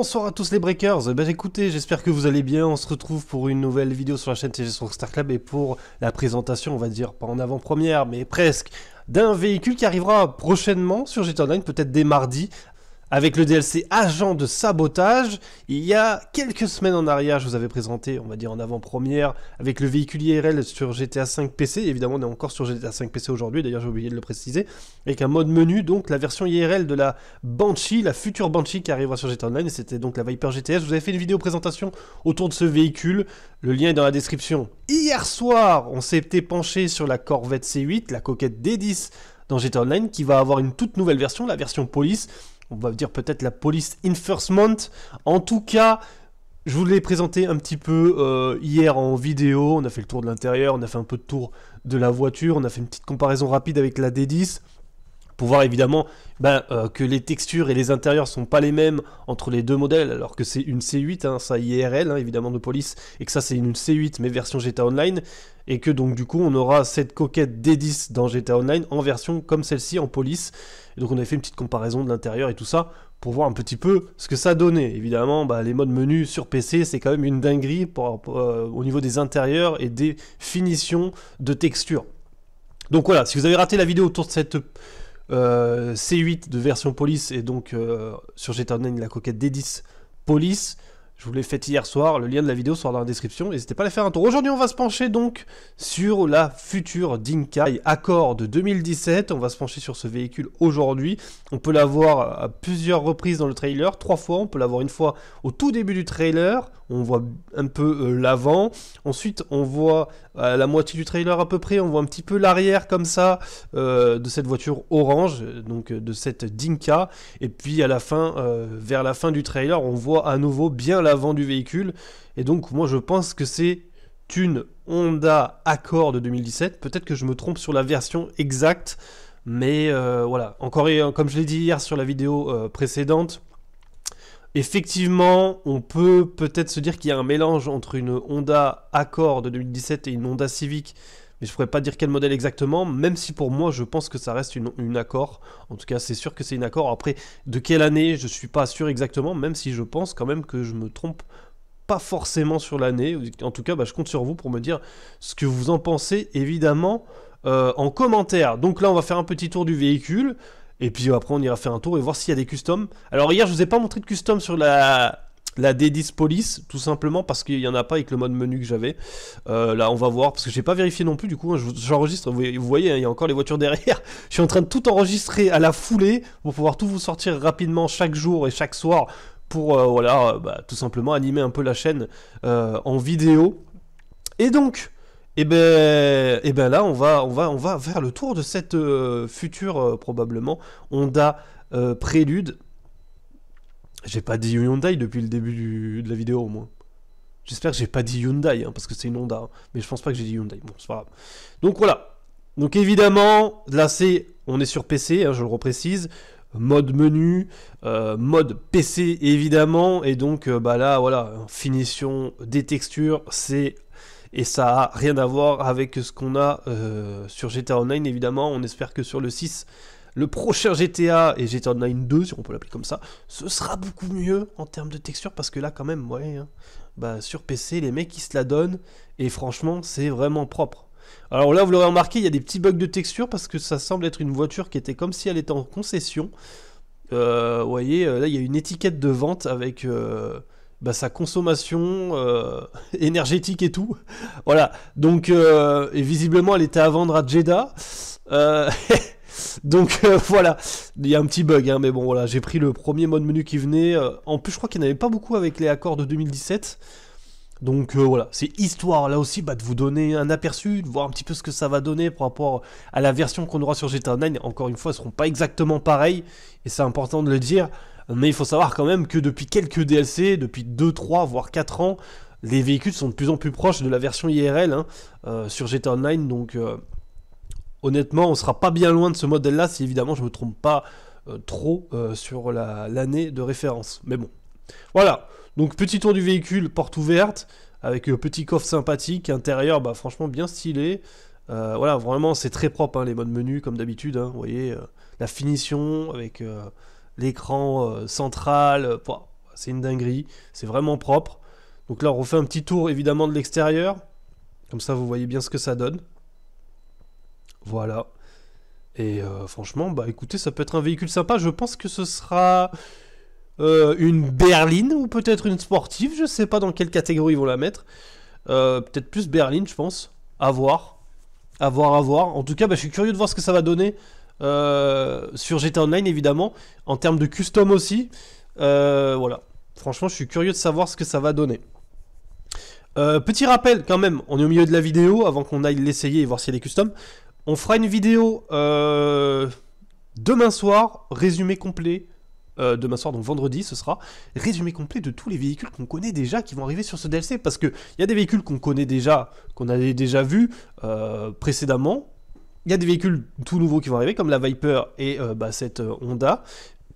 Bonsoir à tous les Breakers, eh ben écoutez j'espère que vous allez bien, on se retrouve pour une nouvelle vidéo sur la chaîne TG sur Star Club et pour la présentation on va dire, pas en avant-première mais presque, d'un véhicule qui arrivera prochainement sur GTA Online, peut-être dès mardi, avec le DLC Agent de sabotage. Il y a quelques semaines en arrière, je vous avais présenté, on va dire en avant-première, avec le véhicule IRL sur GTA 5 PC. Évidemment, on est encore sur GTA 5 PC aujourd'hui, d'ailleurs j'ai oublié de le préciser, avec un mode menu, donc la version IRL de la Banshee, la future Banshee qui arrivera sur GTA Online, c'était donc la Viper GTS. Je vous avais fait une vidéo présentation autour de ce véhicule, le lien est dans la description. Hier soir, on s'était penché sur la Corvette C8, la coquette D10 dans GTA Online, qui va avoir une toute nouvelle version, la version police, on va dire peut-être la police enforcement. En tout cas, je vous l'ai présenté un petit peu euh, hier en vidéo. On a fait le tour de l'intérieur, on a fait un peu de tour de la voiture, on a fait une petite comparaison rapide avec la D10 pour voir évidemment ben, euh, que les textures et les intérieurs sont pas les mêmes entre les deux modèles, alors que c'est une C8, hein, ça IRL hein, évidemment de police, et que ça c'est une C8 mais version GTA Online, et que donc du coup on aura cette coquette D10 dans GTA Online en version comme celle-ci en police. Et donc on avait fait une petite comparaison de l'intérieur et tout ça pour voir un petit peu ce que ça donnait. Évidemment, ben, les modes menus sur PC, c'est quand même une dinguerie pour, euh, au niveau des intérieurs et des finitions de textures. Donc voilà, si vous avez raté la vidéo autour de cette euh, C8 de version police et donc euh, sur GTA Online la coquette D10 police. Je vous l'ai fait hier soir, le lien de la vidéo sera dans la description, n'hésitez pas à aller faire un tour. Aujourd'hui, on va se pencher donc sur la future Dinka Accord de 2017, on va se pencher sur ce véhicule aujourd'hui. On peut l'avoir à plusieurs reprises dans le trailer, trois fois, on peut l'avoir une fois au tout début du trailer, on voit un peu euh, l'avant, ensuite on voit euh, la moitié du trailer à peu près, on voit un petit peu l'arrière comme ça euh, de cette voiture orange, donc de cette Dinka, et puis à la fin, vers la fin du trailer, on voit à nouveau bien la avant du véhicule. Et donc moi je pense que c'est une Honda Accord de 2017. Peut-être que je me trompe sur la version exacte. Mais euh, voilà, encore et, euh, comme je l'ai dit hier sur la vidéo euh, précédente, effectivement, on peut peut-être se dire qu'il y a un mélange entre une Honda Accord de 2017 et une Honda Civic mais je pourrais pas dire quel modèle exactement, même si pour moi je pense que ça reste une, accord. En tout cas, c'est sûr que c'est une accord. Après, de quelle année, je ne suis pas sûr exactement, même si je pense quand même que je me trompe pas forcément sur l'année. En tout cas, bah, je compte sur vous pour me dire ce que vous en pensez, évidemment, euh, en commentaire. Donc là, on va faire un petit tour du véhicule. Et puis après, on ira faire un tour et voir s'il y a des customs. Alors hier, je vous ai pas montré de custom sur la la D10 Police, tout simplement parce qu'il n'y en a pas avec le mode menu que j'avais. Euh, là, on va voir, parce que je n'ai pas vérifié non plus, du coup, hein, j'enregistre, vous, voyez, hein, il y a encore les voitures derrière. Je suis en train de tout enregistrer à la foulée pour pouvoir tout vous sortir rapidement chaque jour et chaque soir pour, euh, voilà, bah, tout simplement animer un peu la chaîne euh, en vidéo. Et donc, et eh ben, eh ben là, on va, on, va, on va faire le tour de cette future, probablement, Honda Prélude. J'ai pas dit Hyundai depuis le début de la vidéo, au moins. J'espère que j'ai pas dit Hyundai, hein, parce que c'est une Honda. Hein. Mais je pense pas que j'ai dit Hyundai. Bon, c'est pas grave. Donc voilà. Donc évidemment, là c'est, on est sur PC, hein, je le reprécise. Mode menu, euh, mode PC évidemment. Et donc euh, bah là, voilà, finition des textures, c'est et ça a rien à voir avec ce qu'on a euh, sur GTA Online évidemment on espère que sur le 6 le prochain GTA et GTA Online 2, si on peut l'appeler comme ça, ce sera beaucoup mieux en termes de texture parce que là, quand même, ouais, hein. bah, sur PC, les mecs ils se la donnent et franchement, c'est vraiment propre. Alors là, vous l'aurez remarqué, il y a des petits bugs de texture parce que ça semble être une voiture qui était comme si elle était en concession. Euh, vous voyez, euh, là, il y a une étiquette de vente avec euh, bah, sa consommation énergétique et tout. voilà. Donc, et visiblement, elle était à vendre à Jeddah. Donc euh, voilà, il y a un petit bug, hein, mais bon voilà, j'ai pris le premier mode menu qui venait. Euh, en plus, je crois qu'il n'y en avait pas beaucoup avec les accords de 2017. Donc euh, voilà, c'est histoire là aussi bah, de vous donner un aperçu, de voir un petit peu ce que ça va donner par rapport à la version qu'on aura sur GTA Online, Encore une fois, elles seront pas exactement pareilles, et c'est important de le dire, mais il faut savoir quand même que depuis quelques DLC, depuis 2, 3, voire 4 ans, les véhicules sont de plus en plus proches de la version IRL hein, sur GTA Online, donc honnêtement, on sera pas bien loin de ce modèle-là si évidemment je me trompe pas euh, trop euh, sur l'année de référence. Mais bon, voilà. Donc petit tour du véhicule, porte ouverte, avec euh, petit coffre sympathique, intérieur, bah franchement bien stylé. voilà, vraiment c'est très propre hein, les modes menus comme d'habitude. Hein. vous voyez la finition avec l'écran central, c'est une dinguerie, c'est vraiment propre. Donc là on refait un petit tour évidemment de l'extérieur, comme ça vous voyez bien ce que ça donne. Voilà. Et euh, franchement, bah écoutez, ça peut être un véhicule sympa. Je pense que ce sera euh, une berline ou peut-être une sportive. Je sais pas dans quelle catégorie ils vont la mettre. Euh, peut-être plus berline, je pense. À voir. À voir, à voir. En tout cas, bah, je suis curieux de voir ce que ça va donner sur GTA Online, évidemment. En termes de custom aussi. voilà. Franchement, je suis curieux de savoir ce que ça va donner. petit rappel quand même, on est au milieu de la vidéo avant qu'on aille l'essayer et voir si a des customs. On fera une vidéo euh, demain soir, résumé complet. Euh, demain soir, donc vendredi, ce sera résumé complet de tous les véhicules qu'on connaît déjà qui vont arriver sur ce DLC. Parce qu'il y a des véhicules qu'on connaît déjà, qu'on avait déjà vus euh, précédemment. Il y a des véhicules tout nouveaux qui vont arriver, comme la Viper et bah, cette Honda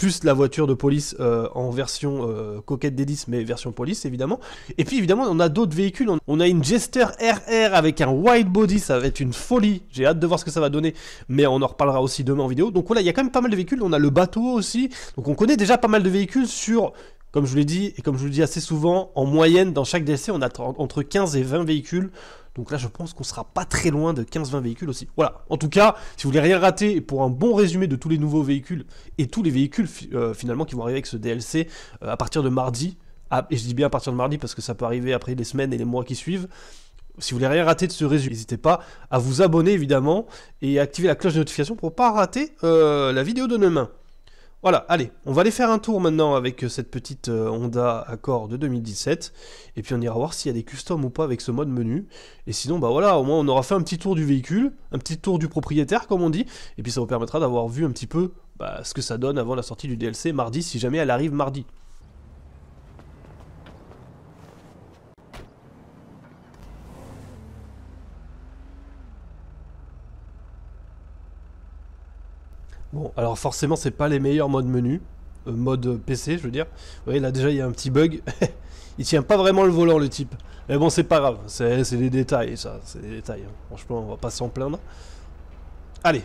plus la voiture de police euh, en version euh, coquette des 10, mais version police évidemment. Et puis évidemment, on a d'autres véhicules. On, a une Jester RR avec un white body, ça va être une folie. J'ai hâte de voir ce que ça va donner, mais on en reparlera aussi demain en vidéo. Donc voilà, il y a quand même pas mal de véhicules. On a le bateau aussi. Donc on connaît déjà pas mal de véhicules sur comme je vous l'ai dit, et comme je vous le dis assez souvent, en moyenne, dans chaque DLC, on a entre 15 et 20 véhicules. Donc là, je pense qu'on sera pas très loin de 15-20 véhicules aussi. Voilà. En tout cas, si vous voulez rien rater, et pour un bon résumé de tous les nouveaux véhicules et tous les véhicules euh, finalement qui vont arriver avec ce DLC euh, à partir de mardi, et je dis bien à partir de mardi parce que ça peut arriver après les semaines et les mois qui suivent, si vous voulez rien rater de ce résumé, n'hésitez pas à vous abonner évidemment et à activer la cloche de notification pour ne pas rater euh, la vidéo de demain. Voilà, allez, on va aller faire un tour maintenant avec euh, cette petite euh, Honda Accord de 2017, et puis on ira voir s'il y a des customs ou pas avec ce mode menu, et sinon, bah voilà, au moins on aura fait un petit tour du véhicule, un petit tour du propriétaire comme on dit, et puis ça vous permettra d'avoir vu un petit peu bah, ce que ça donne avant la sortie du DLC mardi, si jamais elle arrive mardi. Bon, alors forcément, c'est pas les meilleurs modes menu, euh, mode PC, je veux dire. Vous voyez, là déjà, il y a un petit bug. il tient pas vraiment le volant, le type. Mais bon, c'est pas grave, c'est des détails, ça, c'est des détails. Hein. Franchement, on va pas s'en plaindre. Allez,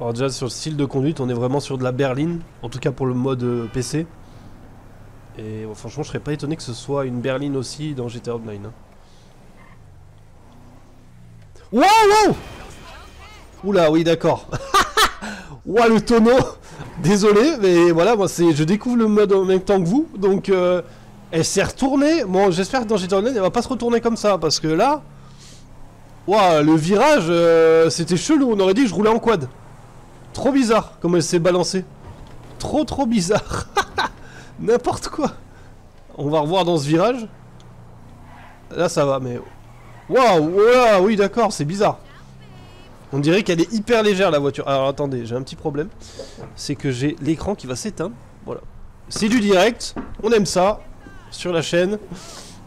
Alors déjà sur le style de conduite, on est vraiment sur de la berline, en tout cas pour le mode euh, PC. Et oh, franchement, je serais pas étonné que ce soit une berline aussi dans GTA Online. Waouh hein. Wow, wow Oula, oui, d'accord. Waouh le tonneau Désolé, mais voilà, moi, c'est, je découvre le mode en même temps que vous, donc euh, elle s'est retournée. Bon, j'espère que dans GTA Online, elle va pas se retourner comme ça, parce que là... le virage, euh, c'était chelou, on aurait dit que je roulais en quad. Trop bizarre comment elle s'est balancée. Trop trop bizarre. N'importe quoi. On va revoir dans ce virage. Là ça va mais... Waouh, wow, oui d'accord, c'est bizarre. On dirait qu'elle est hyper légère la voiture. Alors attendez, j'ai un petit problème. C'est que j'ai l'écran qui va s'éteindre. Voilà. C'est du direct, on aime ça. Sur la chaîne.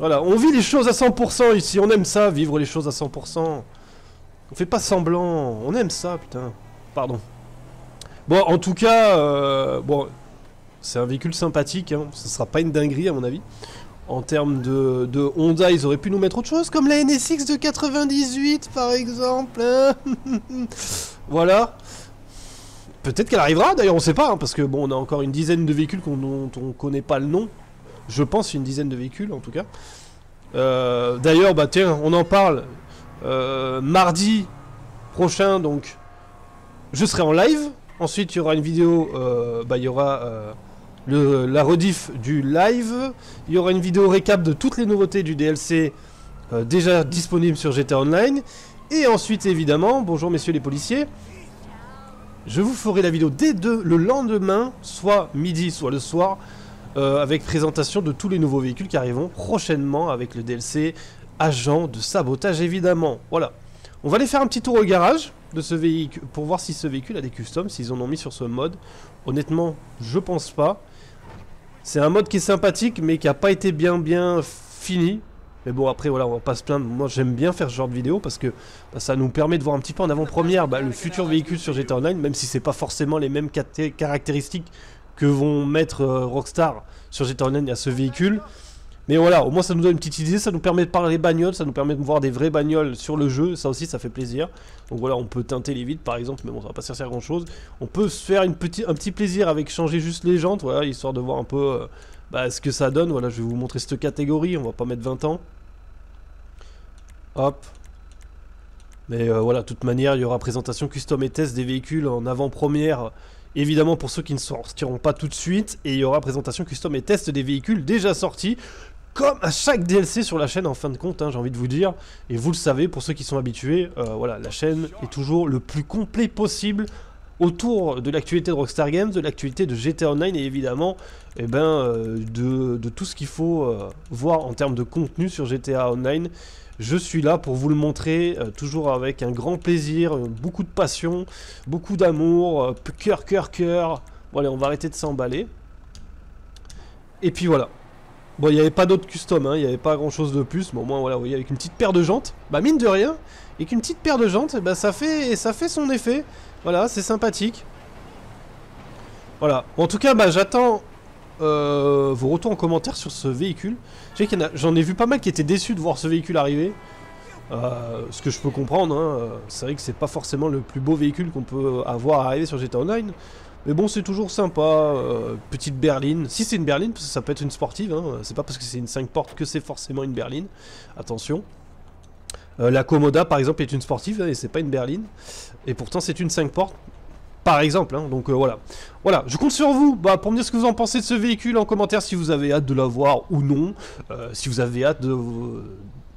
Voilà, on vit les choses à 100% ici, on aime ça, vivre les choses à 100%. On fait pas semblant, on aime ça, putain. Pardon. Bon, en tout cas, euh, bon, c'est un véhicule sympathique. Hein. Ce sera pas une dinguerie, à mon avis. En termes de, Honda, ils auraient pu nous mettre autre chose, comme la NSX de 98, par exemple. Hein. voilà. Peut-être qu'elle arrivera, d'ailleurs, on sait pas, hein, parce que bon, on a encore une dizaine de véhicules dont on connaît pas le nom. Je pense une dizaine de véhicules, en tout cas. Euh, d'ailleurs, bah tiens, on en parle. Euh, mardi prochain, donc, je serai en live Ensuite, il y aura une vidéo, euh, bah, il y aura euh, la rediff du live. Il y aura une vidéo récap de toutes les nouveautés du DLC euh, déjà disponible sur GTA Online. Et ensuite, évidemment, bonjour messieurs les policiers, je vous ferai la vidéo dès deux, le lendemain, soit midi, soit le soir, avec présentation de tous les nouveaux véhicules qui arriveront prochainement avec le DLC Agent de sabotage, évidemment. Voilà. On va aller faire un petit tour au garage de ce véhicule, pour voir si ce véhicule a des customs, s'ils en ont mis sur ce mode. Honnêtement, je pense pas. C'est un mode qui est sympathique, mais qui a pas été bien bien fini. Mais bon, après, voilà, on va pas se plaindre. Moi, j'aime bien faire ce genre de vidéo parce que bah, ça nous permet de voir un petit peu en avant-première bah, le futur véhicule sur GTA Online, même si c'est pas forcément les mêmes caractéristiques que vont mettre euh, Rockstar sur GTA Online à ce véhicule. Mais voilà, au moins ça nous donne une petite idée, ça nous permet de parler bagnoles, ça nous permet de voir des vraies bagnoles sur le jeu, ça aussi ça fait plaisir. Donc voilà, on peut teinter les vides par exemple, mais bon ça va pas servir à grand chose. On peut se faire une un petit plaisir avec changer juste les jantes, voilà, histoire de voir un peu euh, bah, ce que ça donne. Voilà, je vais vous montrer cette catégorie, on va pas mettre 20 ans. Hop. Mais euh, voilà, de toute manière, il y aura présentation custom et test des véhicules en avant-première évidemment pour ceux qui ne sortiront pas tout de suite, et il y aura présentation custom et test des véhicules déjà sortis, comme à chaque DLC sur la chaîne en fin de compte, hein, j'ai envie de vous dire. Et vous le savez, pour ceux qui sont habitués, euh, voilà, la chaîne est toujours le plus complet possible autour de l'actualité de Rockstar Games, de l'actualité de GTA Online et évidemment eh ben, euh, de, tout ce qu'il faut euh, voir en termes de contenu sur GTA Online. Je suis là pour vous le montrer, toujours avec un grand plaisir, beaucoup de passion, beaucoup d'amour, cœur, cœur, cœur. Voilà, on va arrêter de s'emballer. Et puis voilà, Bon, il n'y avait pas d'autres custom, hein, il n'y avait pas grand chose de plus, mais au moins, voilà, vous voyez, avec une petite paire de jantes, bah mine de rien, avec une petite paire de jantes, bah, ça, fait, ça fait son effet. Voilà, c'est sympathique. Voilà, en tout cas, bah, j'attends euh, vos retours en commentaire sur ce véhicule. J'en ai vu pas mal qui étaient déçus de voir ce véhicule arriver. Euh, ce que je peux comprendre, hein, euh, c'est vrai que c'est pas forcément le plus beau véhicule qu'on peut avoir à arriver sur GTA Online. Mais bon, c'est toujours sympa. Euh, petite berline. Si c'est une berline, parce que ça peut être une sportive. Hein, c'est pas parce que c'est une 5 portes que c'est forcément une berline. Attention. Euh, la Komoda, par exemple, est une sportive hein, et c'est pas une berline. Et pourtant, c'est une 5 portes. Par exemple, hein. donc euh, voilà. Voilà, je compte sur vous bah, pour me dire ce que vous en pensez de ce véhicule en commentaire si vous avez hâte de l'avoir ou non. si vous avez hâte de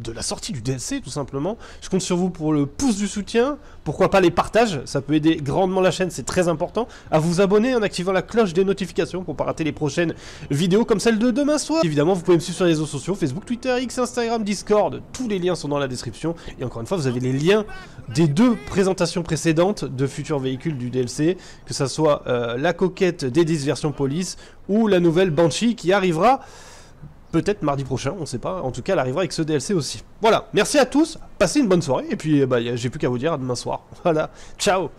de la sortie du DLC tout simplement. Je compte sur vous pour le pouce du soutien, pourquoi pas les partages, ça peut aider grandement la chaîne, c'est très important. À vous abonner en activant la cloche des notifications pour ne pas rater les prochaines vidéos comme celle de demain soir. Évidemment, vous pouvez me suivre sur les réseaux sociaux, Facebook, Twitter, X, Instagram, Discord, tous les liens sont dans la description. Et encore une fois, vous avez les liens des deux présentations précédentes de futurs véhicules du DLC, que ça soit euh, la coquette des 10 versions police ou la nouvelle Banshee qui arrivera peut-être mardi prochain, on sait pas. En tout cas, elle arrivera avec ce DLC aussi. Voilà, merci à tous, passez une bonne soirée, et puis euh, bah, j'ai plus qu'à vous dire à demain soir. Voilà, ciao